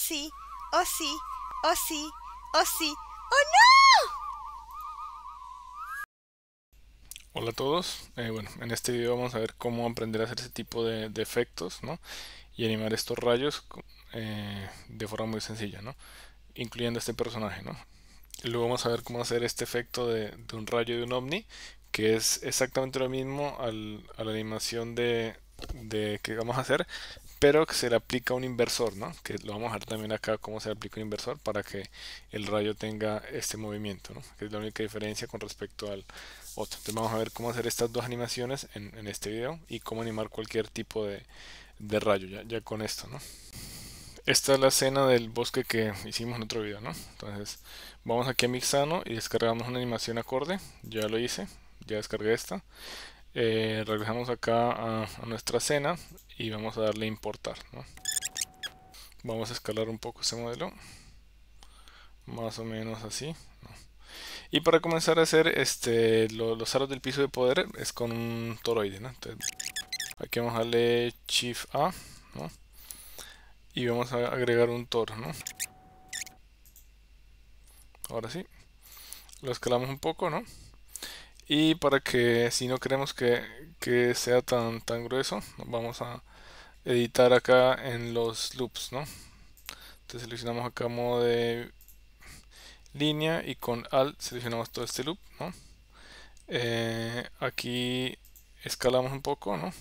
sí, oh sí, oh sí, oh sí, oh no. Hola a todos, eh, en este video vamos a ver cómo aprender a hacer ese tipo de, efectos, ¿no? Y animar estos rayos eh, de forma muy sencilla, ¿no? Incluyendo este personaje, ¿no? Luego vamos a ver cómo hacer este efecto de, un rayo de un ovni, que es exactamente lo mismo a la animación de, de que vamos a hacer, pero que se le aplica un inversor, ¿no? Que lo vamos a ver también acá cómo se aplica un inversor para que el rayo tenga este movimiento, ¿no? Que es la única diferencia con respecto al otro. Entonces vamos a ver cómo hacer estas dos animaciones en, este video y cómo animar cualquier tipo de, rayo ya, con esto, ¿no? Esta es la escena del bosque que hicimos en otro video, ¿no? Entonces vamos aquí a Mixano y descargamos una animación acorde, ya lo hice, ya descargué esta. Eh, regresamos acá a, nuestra escena y vamos a darle importar vamos a escalar un poco ese modelo más o menos así y para comenzar a hacer este los aros del piso de poder es con un toroide aquí vamos a darle shift a y vamos a agregar un toro ahora sí lo escalamos un poco ¿no? y para que si no queremos que, sea tan, tan grueso vamos a editar acá en los loops ¿no? entonces seleccionamos acá modo de línea y con alt seleccionamos todo este loop ¿no? Eh, aquí escalamos un poco ¿no?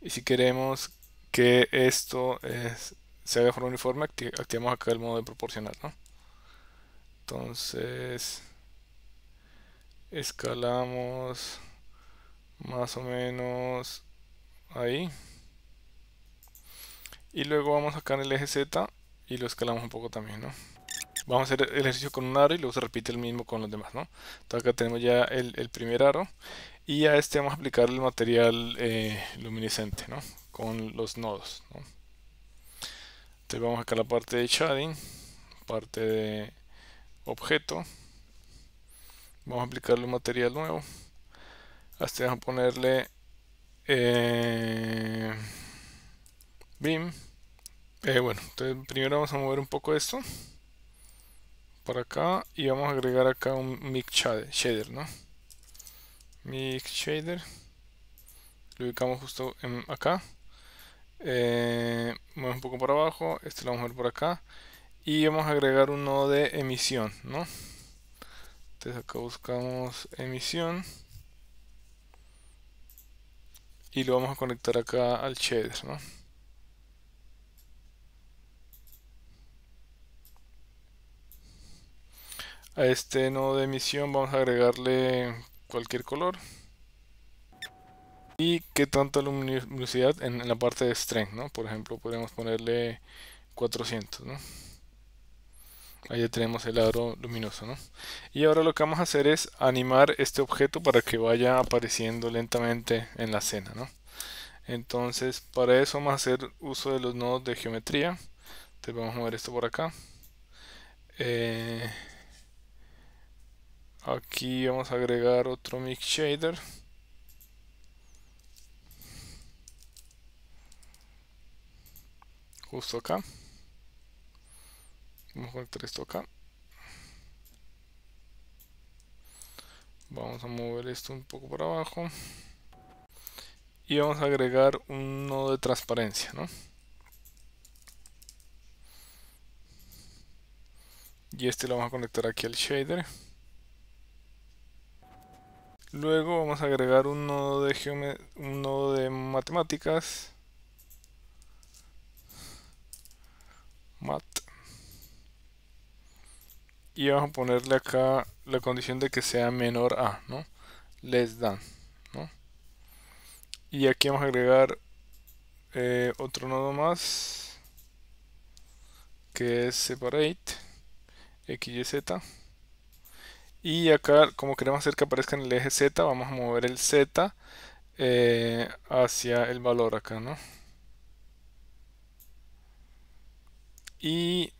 y si queremos que esto es, se haga de forma uniforme activamos acá el modo de proporcional ¿no? entonces escalamos más o menos ahí y luego vamos acá en el eje Z y lo escalamos un poco también ¿no? vamos a hacer el ejercicio con un aro y luego se repite el mismo con los demás ¿no? acá tenemos ya el, primer aro y a este vamos a aplicar el material eh, luminescente ¿no? con los nodos entonces vamos acá la parte de shading parte de objeto vamos a aplicarle un material nuevo hasta este vamos a ponerle eh, eh, bueno entonces primero vamos a mover un poco esto Por acá y vamos a agregar acá un mix shader no mix shader lo ubicamos justo en acá eh, un poco para abajo este lo vamos a ver por acá y vamos a agregar un nodo de emisión no entonces acá buscamos emisión. Y lo vamos a conectar acá al shader, A este nodo de emisión vamos a agregarle cualquier color. Y qué tanta luminosidad en, la parte de strength, ¿no? Por ejemplo, podemos ponerle 400, ¿no? Ahí ya tenemos el aro luminoso, ¿no? Y ahora lo que vamos a hacer es animar este objeto para que vaya apareciendo lentamente en la escena, ¿no? Entonces, para eso vamos a hacer uso de los nodos de geometría. Entonces vamos a mover esto por acá. Eh, aquí vamos a agregar otro mix shader. Justo acá. Vamos a conectar esto acá. Vamos a mover esto un poco para abajo. Y vamos a agregar un nodo de transparencia, ¿no? Y este lo vamos a conectar aquí al shader. Luego vamos a agregar un nodo de, un nodo de matemáticas. Mat y vamos a ponerle acá la condición de que sea menor a, ¿no? Less than, ¿no? Y aquí vamos a agregar eh, otro nodo más que es separate xyz y acá como queremos hacer que aparezca en el eje z vamos a mover el z eh, hacia el valor acá no y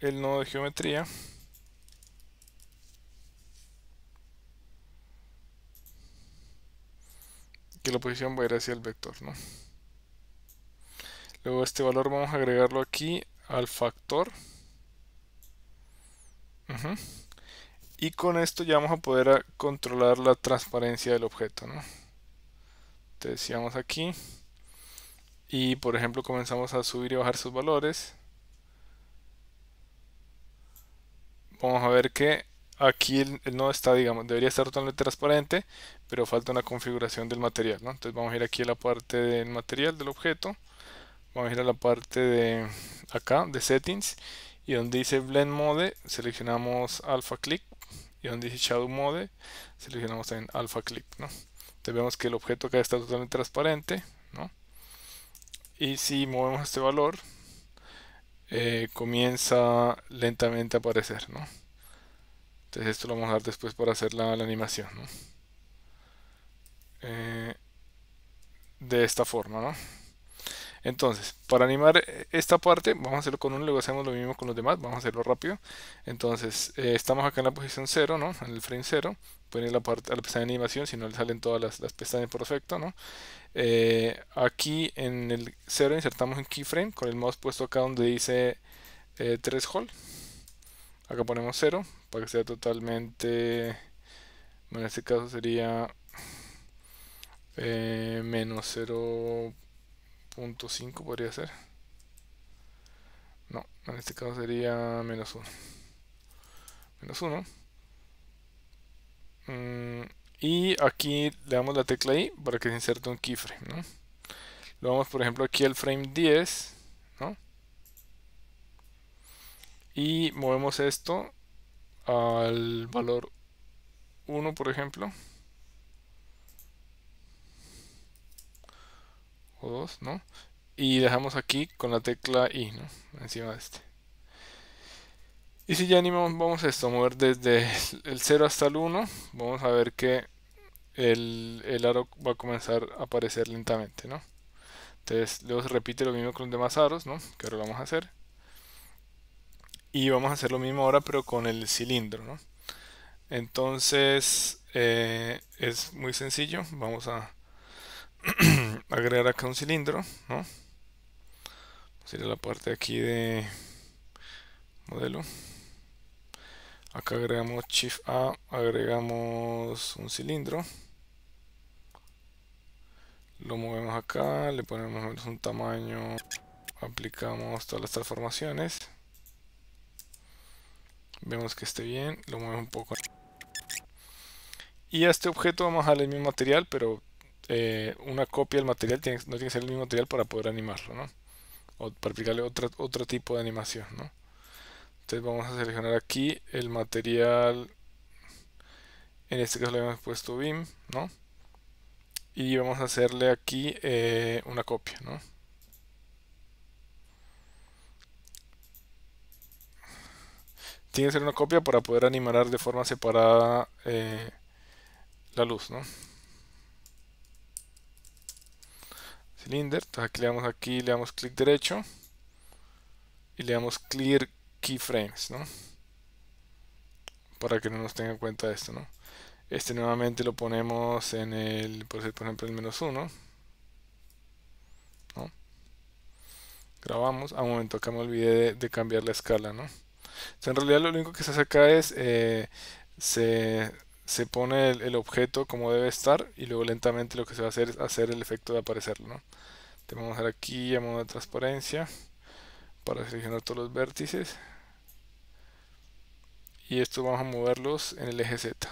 el nodo de geometría que la posición va a ir hacia el vector, ¿no? Luego este valor vamos a agregarlo aquí al factor. Y con esto ya vamos a poder controlar la transparencia del objeto, ¿no? Te decíamos aquí. Y por ejemplo comenzamos a subir y bajar sus valores. Vamos a ver que Aquí no está, digamos, debería estar totalmente transparente, pero falta una configuración del material, ¿no? Entonces vamos a ir aquí a la parte del material del objeto, vamos a ir a la parte de acá, de settings, y donde dice blend mode, seleccionamos alpha click, y donde dice shadow mode, seleccionamos también alpha click, ¿no? Entonces vemos que el objeto acá está totalmente transparente, ¿no? Y si movemos este valor, eh, comienza lentamente a aparecer, ¿no? Entonces este, esto lo vamos a dar después para hacer la, animación, eh, de esta forma, ¿no? Entonces, para animar eh, esta parte, vamos a hacerlo con uno, luego hacemos lo mismo con los demás, vamos a hacerlo rápido. Entonces, eh, estamos acá en la posición 0, ¿no? En el frame 0. Pueden ir a la, parte, pestaña de animación, si no le salen todas las, las pestañas perfecto, aquí en el 0 insertamos un keyframe con el mouse puesto acá donde dice 3 hole Acá ponemos 0, para que sea totalmente bueno, en este caso sería eh, menos 0.5 podría ser no, en este caso sería menos 1 menos 1 mm, y aquí le damos la tecla I para que se inserte un keyframe ¿no? lo vamos por ejemplo aquí al frame 10 y movemos esto al valor 1 por ejemplo o 2 ¿no? y dejamos aquí con la tecla I ¿no? encima de este y si ya animamos vamos a esto, mover desde el 0 hasta el 1 vamos a ver que el, el aro va a comenzar a aparecer lentamente ¿no? entonces luego se repite lo mismo con los demás aros ¿no? que ahora lo vamos a hacer y vamos a hacer lo mismo ahora pero con el cilindro entonces eh, es muy sencillo vamos a agregar acá un cilindro ¿no? vamos la parte aquí de modelo acá agregamos shift a agregamos un cilindro lo movemos acá le ponemos un tamaño aplicamos todas las transformaciones Vemos que esté bien, lo mueve un poco. Y a este objeto vamos a darle el mismo material, pero eh, una copia del material no tiene que ser el mismo material para poder animarlo, ¿no? O para aplicarle otro tipo de animación, ¿no? Entonces vamos a seleccionar aquí el material, en este caso le hemos puesto BIM, ¿no? Y vamos a hacerle aquí eh, una copia, ¿no? tiene que ser una copia para poder animar de forma separada eh, la luz, ¿no? Cylinder, entonces aquí le damos aquí, le damos clic derecho y le damos clear keyframes, ¿no? Para que no nos tenga en cuenta esto, ¿no? Este nuevamente lo ponemos en el, por ejemplo, el menos uno ¿no? Grabamos. A ah, un momento, acá me olvidé de cambiar la escala, ¿no? en realidad lo único que se hace acá es eh, se, pone el, objeto como debe estar y luego lentamente lo que se va a hacer es hacer el efecto de aparecerlo. Te vamos a dar aquí a modo de transparencia para seleccionar todos los vértices. Y esto vamos a moverlos en el eje Z.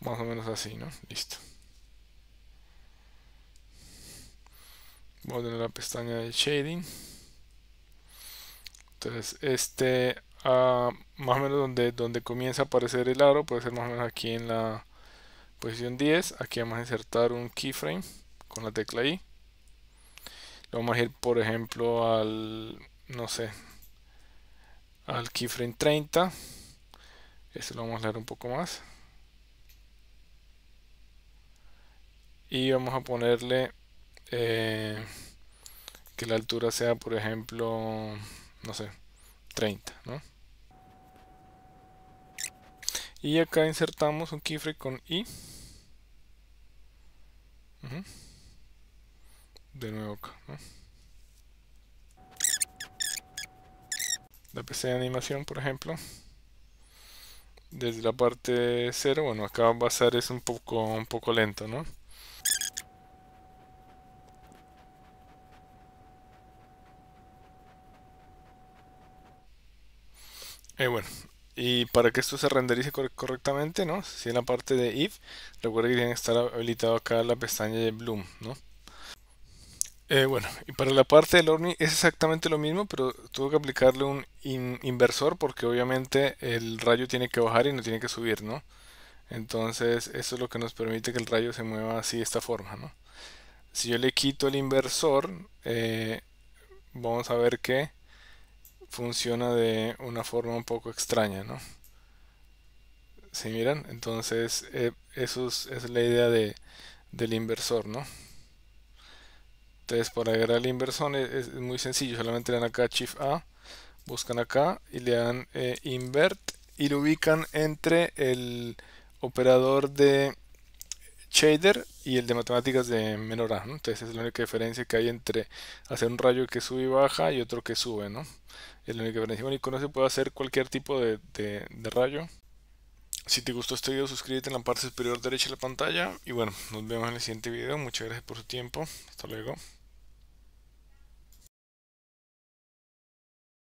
Más o menos así, ¿no? Listo. Vamos a tener la pestaña de shading. Entonces este ah, más o menos donde, donde comienza a aparecer el aro puede ser más o menos aquí en la posición 10. Aquí vamos a insertar un keyframe con la tecla I. Lo vamos a ir por ejemplo al, no sé, al keyframe 30. Este lo vamos a leer un poco más. Y vamos a ponerle... Eh, que la altura sea, por ejemplo, no sé, 30, ¿no? Y acá insertamos un keyframe con I. De nuevo acá, ¿no? La PC de animación, por ejemplo. Desde la parte 0, bueno, acá va a ser es un poco, un poco lento, ¿no? Eh, bueno, y para que esto se renderice correctamente, ¿no? Si en la parte de if, recuerden que tiene que estar habilitado acá la pestaña de Bloom, ¿no? Eh, bueno, y para la parte del ORNI es exactamente lo mismo, pero tuve que aplicarle un inversor porque obviamente el rayo tiene que bajar y no tiene que subir, ¿no? Entonces, eso es lo que nos permite que el rayo se mueva así de esta forma, ¿no? Si yo le quito el inversor, eh, vamos a ver que funciona de una forma un poco extraña, ¿no? ¿Se miran? Entonces, eh, eso es, la idea de, del inversor, ¿no? Entonces, para agregar el inversor es, muy sencillo, solamente le dan acá Shift A, buscan acá y le dan eh, invert y lo ubican entre el operador de shader y el de matemáticas de menor A. Entonces es la única diferencia que hay entre hacer un rayo que sube y baja y otro que sube. ¿no? Es la única diferencia. Bueno, y con eso hacer cualquier tipo de, de rayo. Si te gustó este video, suscríbete en la parte superior derecha de la pantalla. Y bueno, nos vemos en el siguiente video. Muchas gracias por su tiempo. Hasta luego.